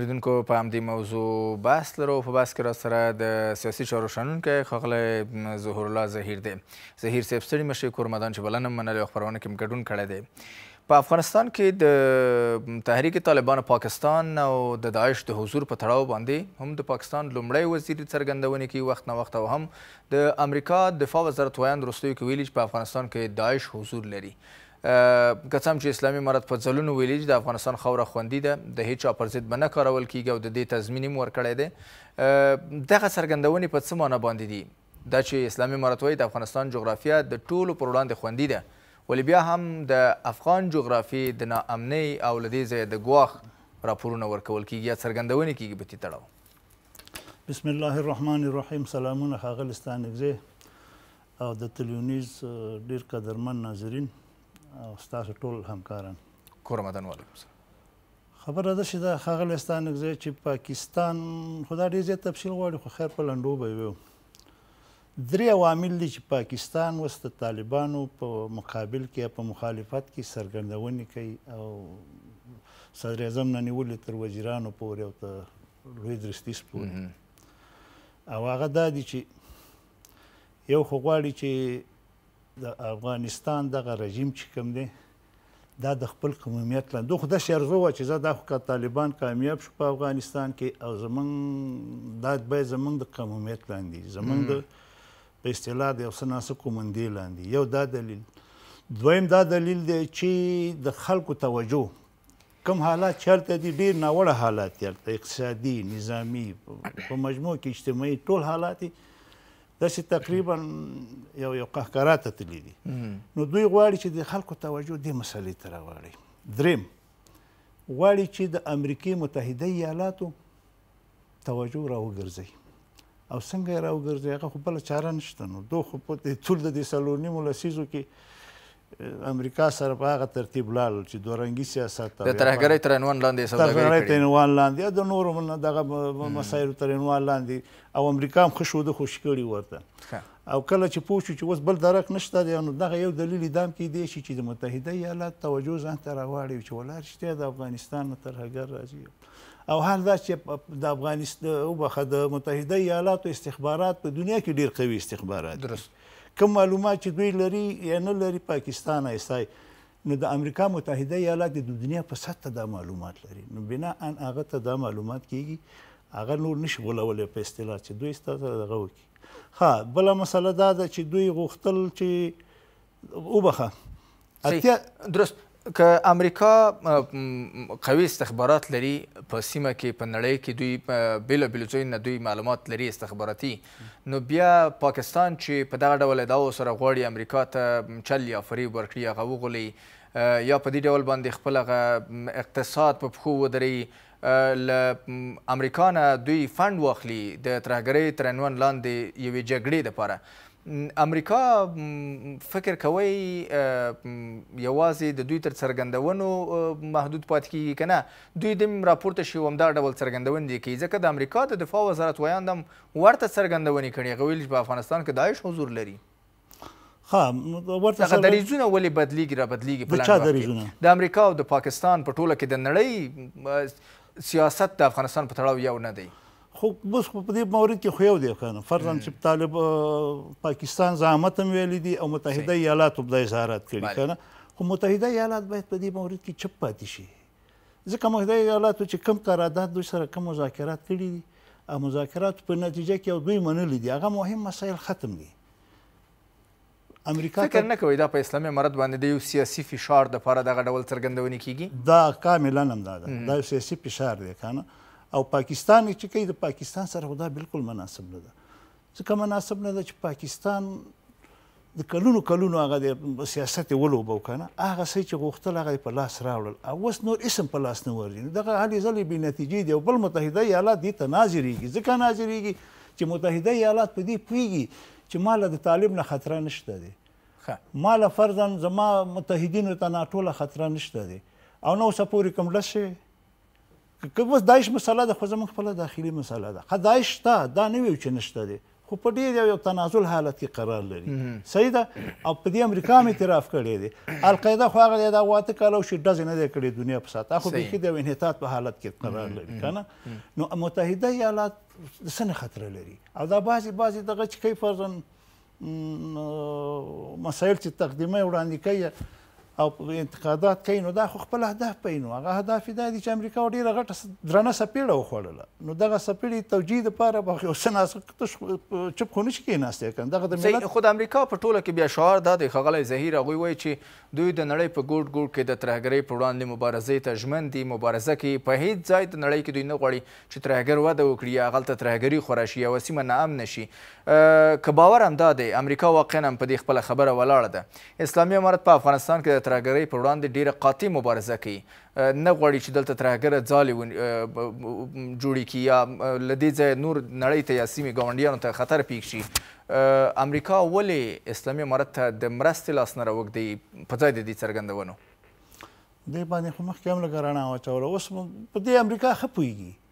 لیدونکو په همدې موضوع بحث لرو په بحث کې را سره د سیاسي چارو شنونکی ښاغلی ظهور الله ظهیر دی ظهیر صاحب ستړي مشي کورمدان چې بلنه منلې او خپرونه کې م ګډون کړی دی په افغانستان کې د تحریک طالبان پاکستان او د داعش د حضور په تړاو باندې هم د پاکستان لومړی وزیر څرګندونې کوي وخت نه وخت او هم د امریکا دفاع وزارت ویاند وروستیو کې ویلي چې په افغانستان کې داعش حضور لري که څه هم چې اسلامي امارت په ځلونو ویلي چې د افغانستان خاوره خوندي ده د هیچا پر ضد به نه کارول کیږي او د دې تضمین هم ورکړی دی دغه څرګندونې په څه معنه باندې دي دا چې اسلامي امارت وایي د افغانستان جغرافیه د ټولو پر وړاندې خوندي ده ولې بیا هم د افغان جغرافیې د ناامنۍ او له دې ځایه د ګواښ راپورونه ورکول کیږي یا څرګندونې کیږي په دې تړاو بسم الله الرحمن الرحیم سلامونه ښاغلی ستانکزی او د تلویزیون ډیر قدرمن ناظرین او تاسو ټول همکاران کورمدان وعلیکم خبره ده چې د خاغل وستان غزه چې پاکستان خدا دې زیات تفصیل غواړي خو خیر په لندو به وي درې عوامل دي چې پاکستان وسته طالبانو په مقابل کې په مخالفت کې سرګندونې کوي او صدر اعظم نه نیولې تر وزیرانو پورې او ته لوی درستیز پورې او هغه دا دي چې یو خو غواړي چې د افغانستان دغه رژیم چې کوم دی دا د خپل قومیت لاندې خو دا شرزو و چې دا خو طالبان کامیاب شو په افغانستان کې او زمون دا به زمون د قومیت لاندې زمون د په اصطلاح د یو سناسه کومندې لاندې یو دا دلیل دویم دا دلیل دی چې د خلکو توجه کم حالات چلته دي ډیر ناوړه حالات دي اقتصادي نظامی په مجموع کې اجتماعي ټول حالات دي داسې تقریبا یو یو قهقرا ته تللي دي نو دوی غواړي چې د خلکو توجه دې مسلې ته راواړي دریم غواړي چې د امریکې متحده ایالاتو توجه راوګرځي او څنګه راوګرځي هغه خو بله چاره نشته نو دو خو په ټول د دې څلور نیمو لسیزو کې امریکا سره په هغه ترتیب لاړل چې دورنګي سیاست د ترهګرۍ تر عنوان لاندې سوداګري ترهګرۍ تر عنوان لاندې د نورو دغه مسایلو تر عنوان لاندې او امریکا هم ښه شوده خوش کړي ورته او کله چې پوه شو چې اوس بل درک نشته دی نو دغه یو دلیل دام کې دی چې د متحده ایالات توجه ځان ته راواړي چې ولا رښتیا د افغانستان نه ترهګر راځي او حال دا چې د افغانستان او بخه د متحده ایالاتو استخبارات په دنیا کې ډیر قوي استخبارات درست کوم معلومات چې دوی لري یا نه لري پاکستان ایستای نو د امریکا متحده ایالات د دنیا په سطح دا معلومات لري نو بنا ان هغه ته دا معلومات کیږي هغه نور نشي غولولې په اصطلاح چې دوی ستاسو دغه وکړي ها بله مسله دا ده چې دوی غوښتل چې وبخه اتیا درست که امریکا قوي استخبارات لري په سیمه کې په نړۍ کې دوی بیل بیل ځایونه دوی معلومات لري استخباراتي نو بیا پاکستان چې په دغه ډول ادعاو سره غواړي امریکا ته چل یا فریب ورکړي هغه وغولي یا په دې ډول باندې خپل اقتصاد په پخو ودرې ل امریکا نه دوی فند واخلي د ترهګرۍ تر عنوان لاندې یوې جګړې لپاره امریکا فکر کوي یوازې د دوی تر څرګندونو محدود پاتې کیږي که نه دوی د راپورته شي ومدا ډول څرګندونې کوي ځکه د امریکا د دفاع وزارت ویاند هم ورته څرګندونې کړي هغه ویلي چې په افغانستان کې داعش حضور لري ها ورته هغه دریځونه ولې بدلیږي را بدلیږي په لاندې د امریکا او د پاکستان په ټوله کې د نړۍ سیاست د افغانستان په تړاو یو نه دی خو بس په دې مورید کې خو یو دی کنه فرضاً چې طالب پاکستان زعامت هم ویلي دي او متحده ایالات هم د اظهارات کړي کنه خو متحده ایالات باید په دې مورید کې چپ پاتې شي ځکه متحده ایالاتو چې کم قرارداد دوی سره کم مذاکرات کړي دي او مذاکرات په نتیجه کې او دوی منلي دي هغه مهم مسایل ختم دي امریکا فکر نه کوي دا په اسلامي امارت باندې د یو سیاسي فشار د لپاره دغه ډول څرګندونه کیږي دا کاملا هم دا ده دا یو سیاسي فشار دی کنه او پاکستان چې کوي د پاکستان سره خدا بالکل مناسب نه ده ځکه مناسب نه ده چې پاکستان د کلونو کلونو هغه د سیاست ولوبو کنه هغه څه چې غوښتل هغه په لاس راوړل او اوس نور اسم په لاس نه ورځي دغه هلي ځلې بې نتیجې دی او بل متحده ایالات دې ته ناظرېږي ځکه ناظرېږي چې متحده ایالات په دې پوهېږي چې ما له د طالب نه خطره نشته دی ما له فرضاً زما متحدینو ته ناټوله خطره نشته دی او نو سپورې کوم لس شوی که اوس داعش مسله ده خو زموږ خپله داخلي مسله ده ښه داعش شته دا نه وي چې نشته دی خو په ډېر یو تنازل حالت کې قرار لري صحیح ده او په دې امریکا هم اعتراف کړی دی القاعده خو هغه دی دا واته کاله شي ډزې نه دی کړی دنیا په ساعت خو بیخي د انحطاط په حالت کې قرار لري که نه نو متحده ایالات څه نه خطره لري او دا بعضې بعضې دغه چې کوي فرضاً مسایل چې تقدیمه وړاندې کوي او انتقادات کوي نو دا خو خپل اهداف پي نو هغه اهداف دا دي چې امریکا ډیره غټه درنه سپیړه وخوړله نو دغه سپیړې توجیه دپاره به اوس ناسکته چپ خو نشي کېناستی کنه دغه د ملت خو د امریکا په ټوله کې بیا شعار دا دی ښاغلی ظهیر هغوی وایي چې دوی د نړۍ په ګوټ ګوټ کې د ترهګرۍ په وړاندې مبارزې ته ژمن دي مبارزه کوي په هیڅ ځای د نړۍ کې دوی نه غواړي چې ترهګر وده وکړي یا هلته ترهګري خورا شي یا سیمه ناامنه شي که باور هم دا دی امریکا واقعا هم په دې خپله خبره ولاړه ده اسلامي امارت په افغانستان کې د د ترهګرۍ پر وړاندې ډیره قاطع مبارزه کوي نه غواړي چې دلته ترهګره ځالې جوړې کړي یا له دې ځایه نور نړۍ ته یا سیمې ګاونډیانو ته خطر پیښ شي امریکا ولې اسلامي امارت ته د مرستې لاس نه راوږدي په ځای د دې څرګندونو دې باندې خو مخکې هم لږه رڼا واچوله اوس په دې امریکا ښه پوهېږي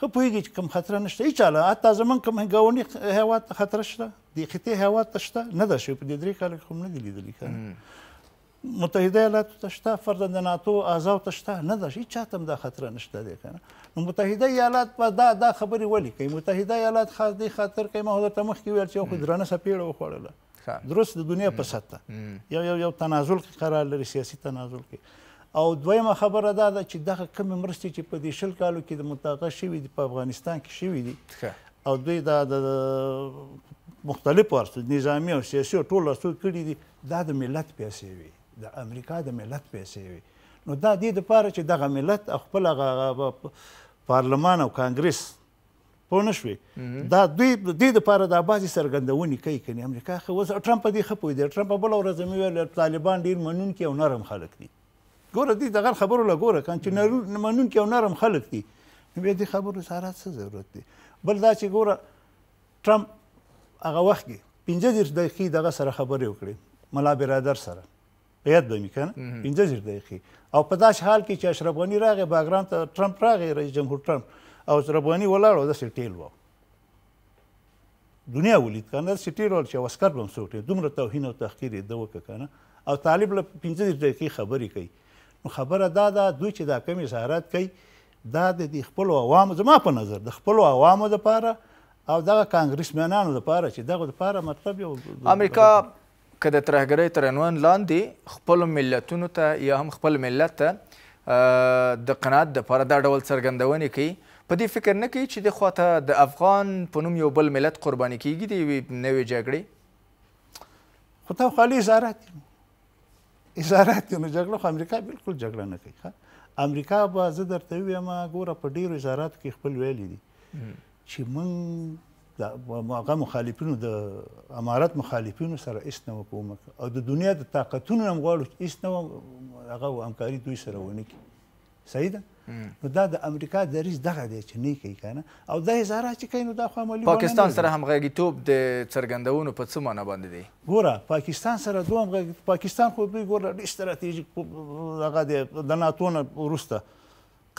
خو پوهیږي چې کوم خطر نشته هیچاله حتی زمونږ کوم ګاونډي هیواد ته خطر شته د خطې هیواد ته شته نه ده شوی په دې درې کاله کې خو نه دي لیدلي که متحده ایالاتو ته شته فرضاً د ناتو اعضاو ته شته نه ده هیچ چاته هم دا خطره نشته دی که نه نو متحده ایالات به دا دا خبرې ولې کوي متحده ایالات خاص دې خاطر کوي ما درته مخکې ویل چې یو خو درنه څپېړه وخوړله درست د دنیا په سطحه یو یو یو تنازل کې قرار لري سیاسي تنازل کې او دویمه خبره دا ده چې دغه کمی مرستې چې په دې شل کالو کې د متاقه شوي دي په افغانستان کې شوي دي او دوی دا د مختلفو ارستو نظامي او سیاسي او ټولو ارستو کړي دي دا د ملت پیسې وي د امریکا د ملت پیسې وي نو دا دې دپاره چې دغه ملت خپل هغه پارلمان او کانګرس پوه نه شوې دا دوی دې دپاره دا بعضې څرګندونې کوي که نه امریکا ښه اوس ټرمپ په دې ښه پوهېدی ټرمپ په بله ورځ مې ویل طالبان ډېر منونکي او نرم خلک دي ګوره دې دغه خبرو له ګوره کان چې منونکي او نرم خلک دي نو بیا دې خبرو سره څه ضرورت دی بل دا چې ګوره ټرمپ هغه وخت کې پنځه دېرش دقیقې دغه سره خبرې وکړې ملا برادر سره هیئت به میکنه اینجا زیر دقیقی او په داش حال کې چې اشرف غنی راغی باګران ته ترامپ راغی رئیس جمهور ترامپ او اشرف غنی ولاړ او داسې ټیل و دنیا ولید کنه داسې ټیل ول چې وسکر به هم څوک دومره توهین او تحقیر یې ده وکړه کنه او طالب له پنځه دېرش دقیقې خبرې کوي نو خبره دا ده دوی چې دا کم اظهارات کوي دا د خپلو عوامو زما په نظر د خپلو عوامو دپاره او دغه کانګرسمنانو لپاره چې دغه لپاره مطلب یو امریکا که د ترهګرۍ تر عنوان لاندې خپلو ملتونو ته یا هم خپل ملت ته د قناعت دپاره دا ډول څرګندونې کوي په دې فکر نه کوي چې د خواته د افغان په نوم یو بل ملت قرباني کیږي د یوې نوې جګړې خو دا خو خالي ازارات دي ازارات دي نو جګړه خو امریکا بالکل جګړه نه کوي امریکا به زه درته ووایم ګوره په ډېرو ازاراتو کې خپل ویلي دي چې موږ د هغه مخالفینو د امارت مخالفینو سره هیڅ نه کومک او د دنیا د طاقتونو هم غواړو چې هیڅ نه هغه همکاري دوی سره ونه کړي صحیح ده نو دا د امریکا دریز دغه دی چې نه کوي کنه او دا هزاره چې کوي نو دا خو عملي پاکستان سره همغږیتوب د څرګندونو په څه معنی باندې دی ګوره پاکستان سره دوه همغږي پاکستان خو دوی ګوره ستراتیژیک هغه د ناتو نه وروسته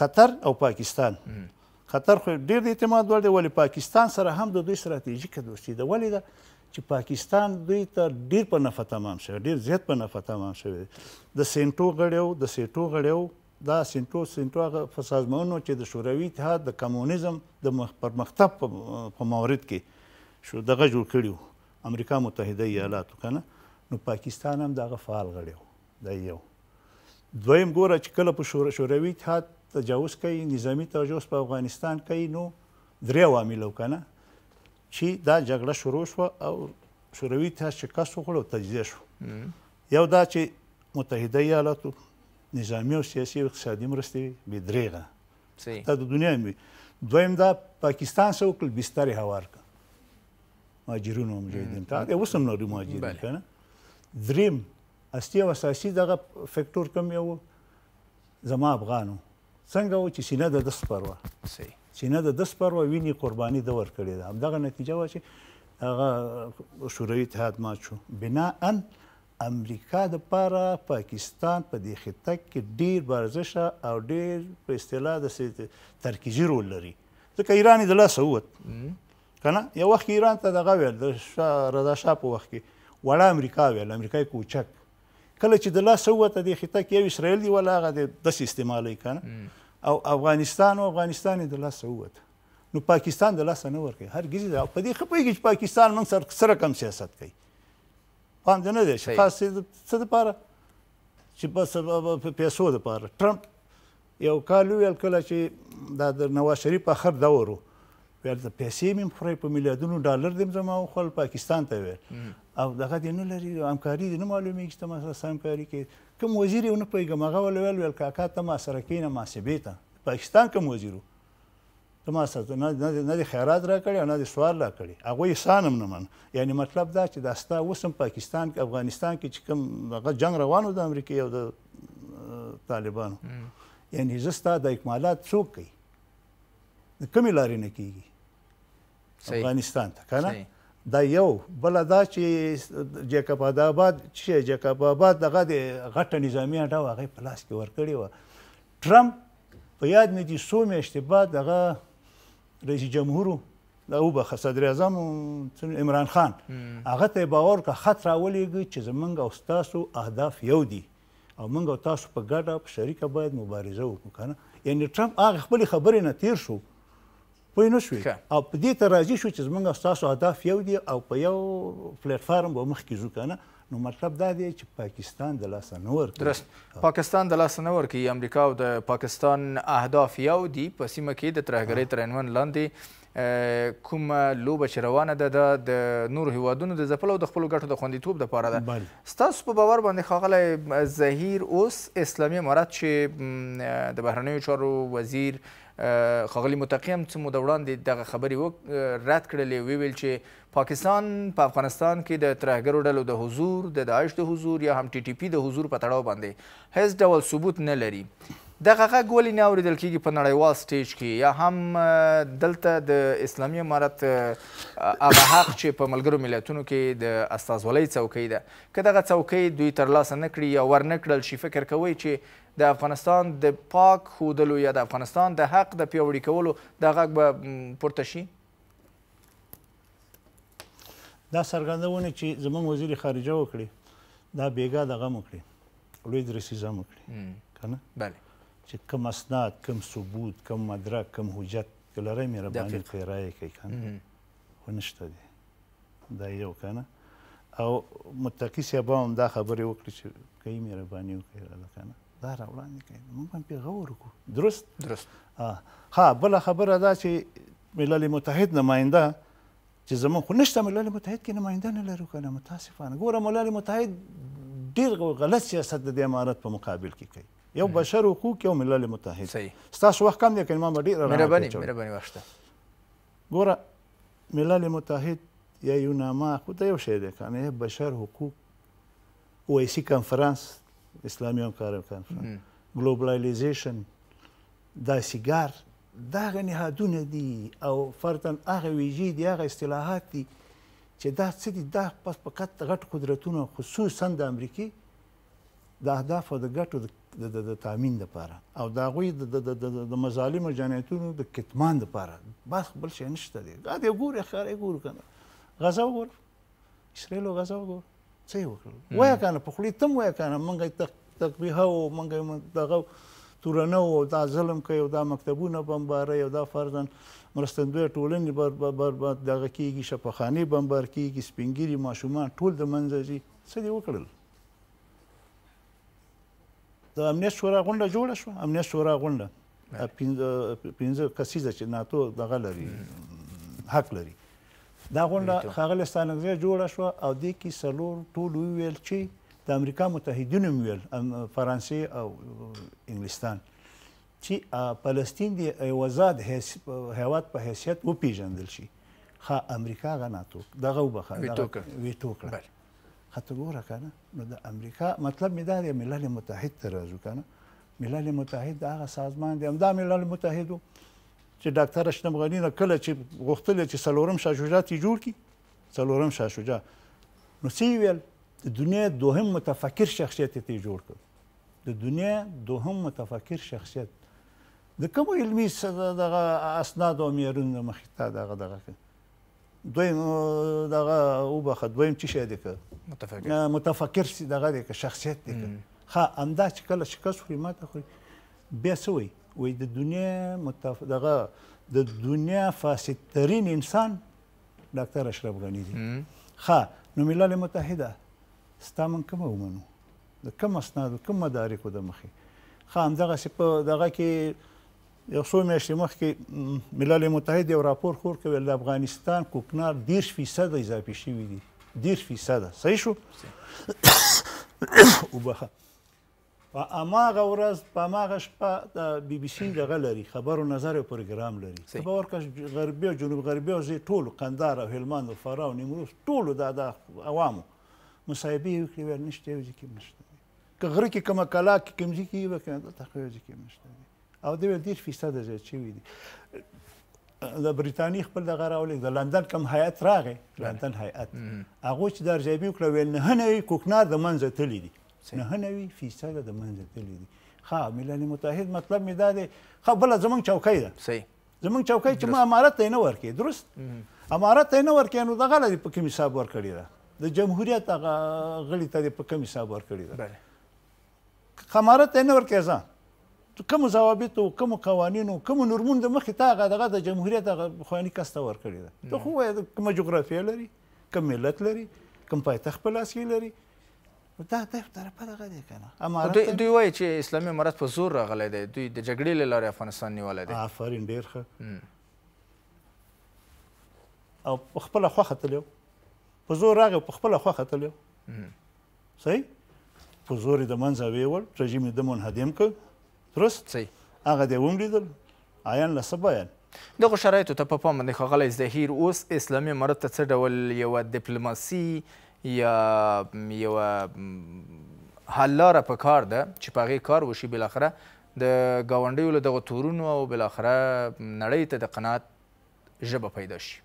قطر او پاکستان م. خطر خو ډیر د اعتماد وړ دی ولې پاکستان سره هم د دوی ستراتیژیکه دوستي ده ولې ده چې پاکستان دوی ته ډیر په نفع تمام شوی ډیر زیات په نفع تمام شوی د سینټو غړیو د سیټو غړیو دا سینټو سینټو هغه سازمانونو چې د شوروي اتحاد د کمونیزم د مخ پرمختګ په مورد کې شو دغه جوړ کړي امریکا متحده ایالاتو کنه نو پاکستان هم دغه فعال غړی و دا یو دویم ګوره چې کله په شوروي اتحاد تجاوز کوي نظامی تجاوز په افغانستان کوي نو درې عوامل وکنه چې دا جګړه شروع شو او شوروي ته شکست وخوړ او تجزیه شو یو دا چې متحده ایالاتو نظامی او سیاسي او اقتصادي مرستې به درېغه دا د دنیا می دویم دا پاکستان سره وکړ بستر هوار ک مهاجرون او مجاهدین ته اوس هم نوري مهاجرین کنه دریم اصلي او اساسي دغه فکتور کم یو زما افغانو څنګه و چې سینه د دس پر و سینه د دس پر و ویني قرباني د ور کړی ده همدغه نتیجه و چې هغه شوروي اتحاد مات شو بناء امریکا د پاره پاکستان په پا دې خطه کې ډیر بارزشه او ډیر په اصطلاح د ترکیزي رول لري ځکه ایران د لاسه ووت کنه یو وخت ایران ته دغه ویل د رضا شاه په وخت کې وړه امریکا ویل امریکای کوچک کله چې د لاسه ووت د خطه کې یو اسرائیل دی ولا هغه د داسې استعمالوي کنه او افغانستان او افغانستان د لاسه ووت نو پاکستان د لاسه نه ورکوي هرګز دا په دې خپېږي چې پاکستان موږ سره سره کم سیاست کوي پام نه دی خاص څه د پاره چې بس په پیسو د پاره ټرمپ یو کال ویل کله چې دا د نواز شریف اخر دور وو ویل د پیسې مې خورې په میلیارډونو ډالر دې زما خپل پاکستان ته ویل او دغه دې نه لري همکاري دې نه معلومیږي چې تاسو همکاري کوي کوم وزیر یې ونه پوهېږم هغه ول ویل ویل کاکا ته ما سره کښېنه محاسبې ته پاکستان کوم وزیر و ته ما سره نه دې خیرات راکړی او نه دې سوال راکړی هغوی احسان هم نه من یعنی مطلب دا چې دا ستا اوس هم پاکستان افغانستان کې چې کوم هغه جنګ روان و د امریکې او د طالبانو یعنی زه ستا د اکمالات څوک کوي د کومې لارې نه کېږي افغانستان ته که نه دا یو بل دا چې جیکب آباد چې جیکب آباد دغه د غټه نظامی اډه هغه په لاس کې ورکړی و ټرمپ په یاد مې دي څو میاشتې بعد دغه رئیس جمهور دا و به صدر اعظم عمران خان هغه ته باور کا خط راولېږي چې زمونږ او ستاسو اهداف یو دي او موږ او تاسو په ګډه په شریکه باید مبارزه وکړو کنه یعنی ټرمپ هغه خپل خبرې نه تیر شو پوه نه شوي او په دې ته راضي شو چې زموږ ستاسو اهداف یو دی او په یو پلیټ فارم به مخکې ځو که نه نو مطلب دا دی چې پاکستان د لاسه نه ورکوي درست پاکستان د لاسه نه ورکوي امریکا او د پاکستان اهداف یو دي په سیمه کې د ترهګرۍ تر عنوان لاندې کومه لوبه چې روانه ده د نورو هیوادونو د ځپلو د خپلو ګټو د خوندیتوب دپاره ده ستاسو په باور باندې ښاغلی ظهیر اوس اسلامي امارت چې د بهرنیو چارو وزیر خاغلی متقی هم څه موده وړاندې دغه خبرې رد کړلې وی ویل چې پاکستان په پا افغانستان کې د ترهګرو ډلو د حضور د داعش د حضور یا هم ټي ټي پی د حضور په تړاو باندې هیڅ ډول ثبوت نه لري دغه غږ ولې نه اورېدل کېږي په نړیوال سټیج کې یا هم دلته د اسلامي امارت هغه حق چې په ملګرو ملتونو کې د استازولۍ څوکۍ ده که دغه څوکۍ دوی ترلاسه نه کړي یا ورنه کړل شي فکر کوئ چې د افغانستان د پاک ښودلو یا د افغانستان د حق د پیاوړي کولو دا غږ به پورته شي دا څرګندونه چې زموږ وزیر خارجه وکړي دا بیګا دغه مو کړي لوی درسیزه مو کړي که نه بله چې کوم اسناد کوم ثبوت کوم مدرک کوم حجت لرئ مهرباني کوئ رایې کوي کنه خو نشته دی دا یو کنه او متقی صاحب هم دا خبرې وکړې چې کوي مهرباني وکړي راځه کنه دا را وړاندې کوي موږ هم پرې غور وکړو درست درست ها بله خبره دا چې ملل متحد نماینده چې زمون خو نشته ملل متحد کې نماینده نه لرو کنه متاسفانه ګوره ملل متحد ډیر غلط سیاست د امارت په مقابل کې کوي یو بشر حقوق یو ملل متحد صحیح ستاسو وخت کم دی که ما به ډېره مهرباني مهرباني واخیسته ګوره ملل متحد یا یوناما خو دا یو شی دی که نه بشر حقوق او ایسی کنفرانس اسلامي همکاران کنفرانس ګلوبلایزیشن دا سیګار دا غني هادونه دي او فرتن هغه ویجی دي هغه اصطلاحات دي چې دا څه دي دا پس فقط غټ قدرتونه خصوصا د امریکای د اهداف او د ګټو د د تامین لپاره او دا غوي د مظالم او جنایتونو د کتمان لپاره بس بل شي نشته دی دا دی ګور اخر ګور کنه غزا وګور اسرائیل غزا وګور څه وکړل وای کنه په خلی تم وای کنه مونږه تقبیح او مونږه دغه تورنه او دا ظلم کوي او دا مکتبونه بمباره او دا فرضاً مرستندوی ټولنې بر بر بر دغه کیږي شپخانی بمبار کیږي سپینګيري ماشومان ټول د منځ ځي څه دی وکړل د امنیت شورا غونډه جوړه شو امنیت شورا غونډه پنځه کسیزه چې ناتو دغه لري حق لري دا غونډه ښاغلی ستانګزی جوړه شوه او دې کې څلور ټول وویل چې د امریکا متحدینو ویل فرانسې او انګلستان چې فلسطین د آزاد هیواد په حیثیت وپیژندل شي ښه امریکا غا ناتو دغه وبخه ویټو کړه خاطر وګوره کنه نو د امریکا مطلب می دا دی ملل متحد ته راځو کنه ملل متحد دا هغه سازمان دی همدا ملل متحد چې ډاکټر اشرف غنی نه کله چې غوښتل چې سلورم شاه شجاع تی جوړ کی سلورم شاه شجاع نو سی ویل د دنیا دوهم متفکر شخصیت ته جوړ کړ د دنیا دوهم متفکر شخصیت د کوم علمي دغه اسناد او معیارونو مخې ته دغه دغه دویم دغه وبخه دویم چې شه دی که متفکر متفکر سي دغه دی که شخصیت دی ښه همدا چې کله شکست خوري ماته خوري بیا څه وایي وایي د دنیا متف دغه د دنیا فاسد ترین انسان ډاکټر اشرف غني دی ښه نو ملل متحده ستا من کومه ومنو د کوم اسنادو کوم مدارکو د مخې ښه همدغسې په دغه کې یو څو میاشتې مخکې ملل متحد یو راپور خور کوي د افغانستان کوکنار 10 فیصد اضافي شوی دی 10 فیصد صحیح شو وبخه په اماغه ورځ په اماغه شپه د بي بي سي دغه لري خبرو نظر او پروګرام لري په ورکه غربي او جنوب غربي او زی ټول قندار او هلمند او فراه او نیمروز ټول د عوامو مصايبه وکړي ورنشته یو ځکه مشته که غره کې کومه کلا کې کوم ځکه یو کې تخویج کې مشته او دوی ول 10 فیصد زیات شوی دي د بریتانی خپل دغه راولې د لندن کم هیئت راغې لندن هیئت هغه چې در جیبی کړ ویل نه نه کوکنار د منځ ته لیدي نه نه فیصد د منځ ته لیدي خا ملل متحد مطلب می دا دی خا بل زمون چوکۍ ده صحیح زمون چوکۍ چې ما امارت نه ورکې درست امارت نه ورکې نو دغه لري په کوم حساب ورکړی ده د جمهوریت هغه غړي ته په کوم حساب ورکړی ده خمارت نه ورکې ځان کوم ضوابط او کوم قوانین او کوم نورمون د مخې تا هغه دغه د جمهوریت هغه خواني کسته ورکړې ده ته خو وایې کومه جغرافیه لري کوم ملت لري کوم پایتخت په لاس کې لري دا د طرفه دغه دی کنه دوی دوی وایي چې اسلامي امارت په زور راغلی دی دوی د جګړې له لارې افغانستان نیولی دی آفرین ډېر ښه او په خپله خوښه تللی په زور راغی په خپله خوښه تللی صحیح په زور یې د منځه ویوړ رژیم یې ده منهدم کړ درست صحیح هغه دی وم لیدل عیان له څه بیان دغه شرایطو ته په پام باندې ښاغلی زهیر اوس اسلامي امارت ته څه ډول یوه ډیپلوماسي یا یوه حل لاره په کار ده چې په هغې کار وشي بالاخره د ګاونډیو له دغه تورونو او بالاخره نړۍ ته د قناعت ژبه پیدا شي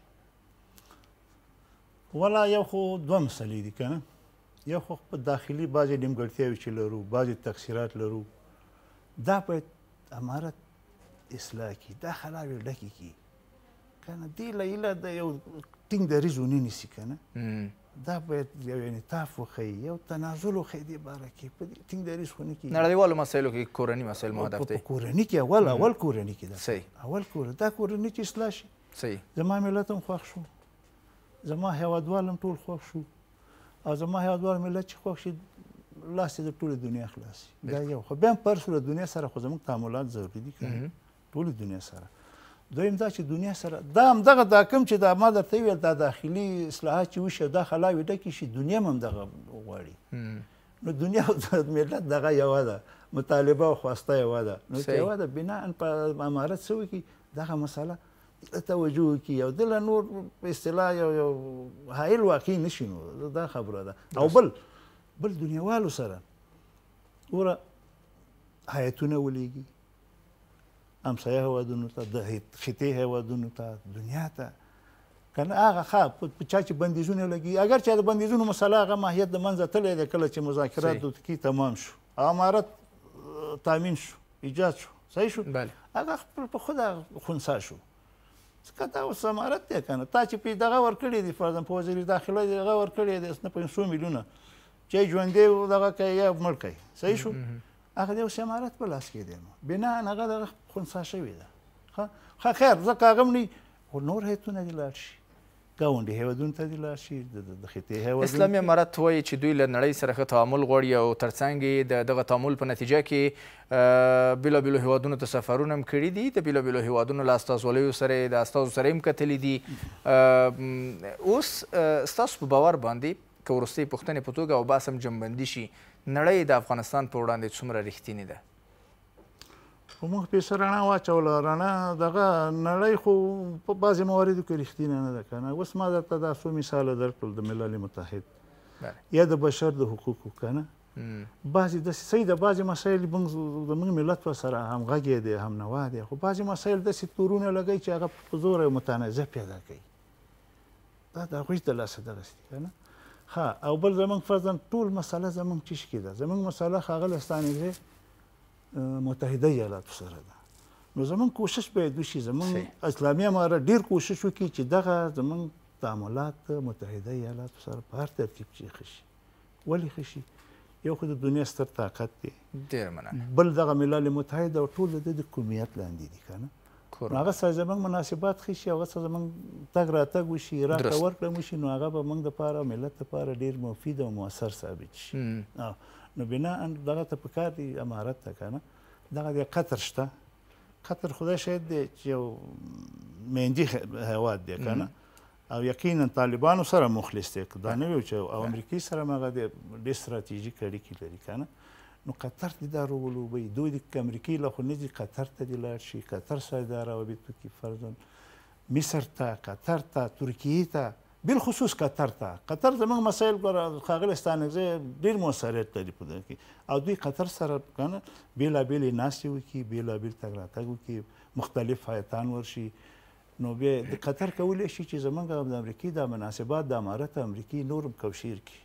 ولا یو خو دوه مسلې دي که نه یو خو په داخلي بعضې نیمګړتیاوې چې لرو بعضې تقصیرات لرو دا باید امارت اصلاح کی دا خلاوې ډکې کی کنه دی له ایله د یو ټینګ دریځ ونیسي کنه دا باید یو انعطاف وښیي یو تنازل وښیي دې باره کې په دې ټینګ دریځ خو نه کېږي نړیوالو مسایلو کې کورني مسایل مو هدف دی په کورني کې اول اول کورني کې ده صحیح اول کور دا کورني چې اصلاح شي صحیح زما ملت هم خوښ شو زما هیوادوال هم ټول خوښ شو او زما هیوادوال ملت چې خوښ شي لاس د ټوله دنیا خلاص دا یو خو بیا پر سره دنیا سره خو زموږ تعاملات ضروری دي کنه ټوله دنیا سره دویم دا چې دنیا سره دا هم دغه دا کوم چې دا ما درته ویل دا داخلي اصلاحات چې وشه دا خلاوي ډکې شي دنیا هم دغه غواړي نو دنیا او ملت دغه یوه ده مطالبه او خواسته یوه ده نو که یوه ده بنا په امارت څه وکړي دغه مسله توجه وکړي او دله نور په اصطلاح یو یو حایل واقع نه شي نو دا خبره ده او بل بل دنیاوالو سره وره حیاتونه ولیږي همسایه هوادونو ته د خطې هوادونو ته دنیا ته کنه هغه ښه په چا چې بندیزونه لګي اگر چې د بندیزونو مسله هغه ماهیت د منځه تللی دی کله چې مذاکرات دوتکي تمام شو امارت تامین شو ایجاد شو صحیح شو بله هغه خپل په خود خونسا شو ځکه دا اوس امارت دی که نه تا چې پې دغه ورکړی دی فرضاً په وزیر داخله دې هغه ورکړی دی نه په څو میلیونه چې ژوندې و دغه کوي یا مړ کوي صحیح شو هغه د اوس امارت په لاس کې دی بنا هغه دغه خنسا شوې ده ښه خیر ځکه هغه مني خو نور هیتونه دي لاړ شي ګاونډي هیوادونو ته دي لاړ شي د خطې هیوادونو اسلامي امارت وایي چې دوی له نړۍ سره ښه تعامل غواړي او تر څنګ یې د دغه تعامل په نتیجه کې بېلابېلو هیوادونو ته سفرونه هم کړي دي د بېلابېلو هیوادونو له استازولیو سره یې د استازو سره یې هم کتلي دي اوس ستاسو په باور باندې که وروستۍ پوښتنې په توګه وباسم جنبندي شي نړۍ د افغانستان په وړاندې څومره رښتینې ده خو موږ پسې رڼا واچوله رڼا دغه نړۍ خو په بعضې مواردو کې رښتینې نه ده که نه اوس ما درته دا څو مثاله درکړل د ملل متحد یا د بشر د حقوقو که نه بعضې داسې صحیح ده بعضې مسایل موږ زموږ ملت ورسره همغږی دی همنوا دی خو بعضې مسایل داسې تورونه لګوي چې هغه په زوره متنازع پیدا کوي دا د هغوی د لاسه دغسې دي که نه ها او بل زمونږ فرضاً ټول مسله زمونږ چی کې ده زمونږ مسله ښاغلی ستانې متحده ایالاتو سره ده نو زمونږ کوشش باید وشي زمونږ اسلامي اماره ډیر کوشش وکړي چې دغه زمونږ تعاملات متحده ایالاتو سره په هر ترتیب چې ښه شي ولې ښه شي یو خو د دنیا ستر طاقت دی ډېر مننه بل دغه ملل متحد او ټول د دې کومیت لاندې دي که نه کور هغه سره زمونږ مناسبات ښه شي هغه سره زمونږ تګ راتګ وشي راکه ورکړه وشي نو هغه به موږ دپاره ملت دپاره ډېر مفید او مؤثر ثابت شي نو بنا دغه ته پکار دي امارت ته که نه دغه د قطر شته قطر خدای شاید دی چې یو میندي هیواد دی که نه او یقینا طالبانو سره مخلص دی دا نه وي چې او امریکې سره هم هغه ډېر ستراتیژیک اړیکې لري که نه نو قطر ته دا راولو به دوی د امریکای له خو نه دي قطر ته دی لاړ شي قطر سره دا روابطو کې فرضاً مصر ته قطر ته ترکیې ته بالخصوص قطر ته قطر زموږ مسایل ګوره ښاغلی ستانکزی ډېر موثریت لري په دغه کې او دوی قطر سره کنه بېلابېلې ناستې وکړي بېلابېل تګ راتګ وکړي مختلف هیاتان ورشي نو بیا د قطر کولی شي چې زمونږ د امریکای د مناسبات د امارت امریکای نورم کوشیر کی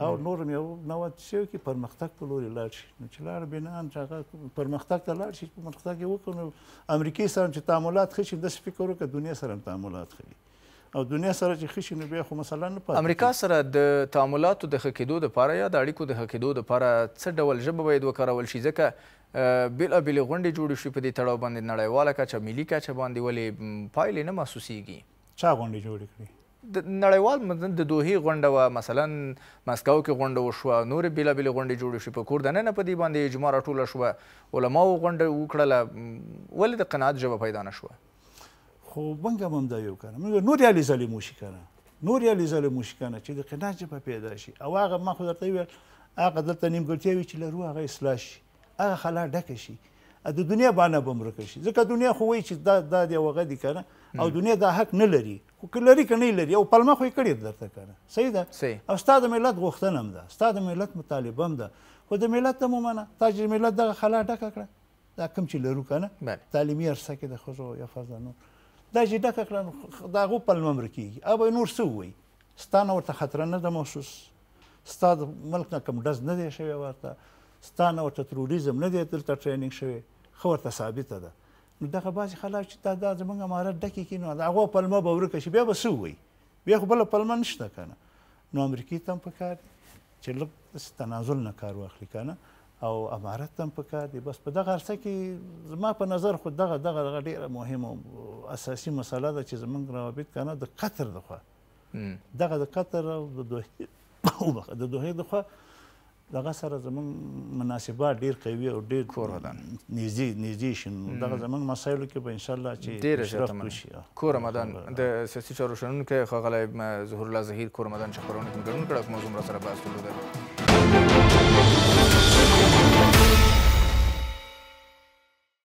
او نورم یو نواد شوی کې پرمختګ په لوري لاړ شي نو چې لاړ بنان چې هغه پرمختګ ته لاړ شي پرمختګ یې وکړو امریکای سره چې تعاملات ښه شي داسې فکر وکړه دنیا سره تعاملات ښه وي او دنیا سره چې خشي نو بیا خو مثلا نه پات امریکا سره د تعاملاتو د خکېدو د پاره یا د اړیکو د خکېدو د پاره څه ډول ژبه باید وکارول شي ځکه بلا بلا غونډې جوړې شي په دې تړاو باندې نړیواله کچه ملي کچه باندې ولې پایلې نه محسوسیږي چا غونډې جوړې کړې د نړیوال مدن د دوهې غونډه وه مثلا مسکو کې غونډه وشوه نورې بېلابېلې غونډې جوړې شوې په کور دننه په دې باندې اجماع راټوله شوه علماو غونډه وکړله ولې د قناعت ژبه پیدا نه شوه خو موږ هم همدا یو که نه نورې هلې ځلې مو شي که نه نورې هلې ځلې مو شي که نه چې د قناعت ژبه پیدا شي او هغه ما خو درته وویل هغه دلته نیمګړتیاوې چې لرو هغه اصلاح شي هغه خلا ډکه شي د دنیا بانه به مرکه شي ځکه دنیا خو وایي چې دا دا دی او هغه دی که نه او دنیا دا حق نه لري خو لري که نه لري او پلمه خو یې کړې ده درته که نه صحیح ده او ستا د ملت غوښتنه هم ده ستا د ملت مطالبه هم ده خو د ملت هم ومنه تا چې ملت دغه خلا ډکه کړه دا کوم چې لرو که نه تعلیمي عرصه کې د ښځو یا فرضه نور دا چې ډکه کړه نو د هغو پلمه مړه کېږي او به یې نور څه ووایي ستا نه ورته خطره نه ده محسوس ستا د ملک نه کوم ډز نه دی شوی ورته ستا نه ورته تروریزم نه دی دلته ټرینینګ شوی ښه ورته ثابته ده نو دغه بعضې خلک چې دا دا زموږ امارت ډکې کړي نو د هغو پلمه به ورکه شي بیا به څه ووایي بیا خو بله پلمه نشته که نه نو امریکې ته هم پکار دي چې لږ تنازل نه کار واخلي که نه او امارت ته هم پکار دي بس په دغه عرصه کې زما په نظر خو دغه دغه دغه ډېره مهمه او اساسي مسله ده چې زموږ روابط که نه د قطر دخوا دغه د قطر او د دوحې د دوحې دخوا دغه سره زمونږ مناسبات ډیر قوي او ډیر کور ودان نږدې نږدې شي نو دغه زمونږ مسایلو کې به انشاءالله چې اشراف وشي کور مدان د سیاسي چارو شنونکی ښاغلی ظهور الله ظهیر کور مدان شخپرونې کې ګډون کړی او زموږ سره بحث درلوده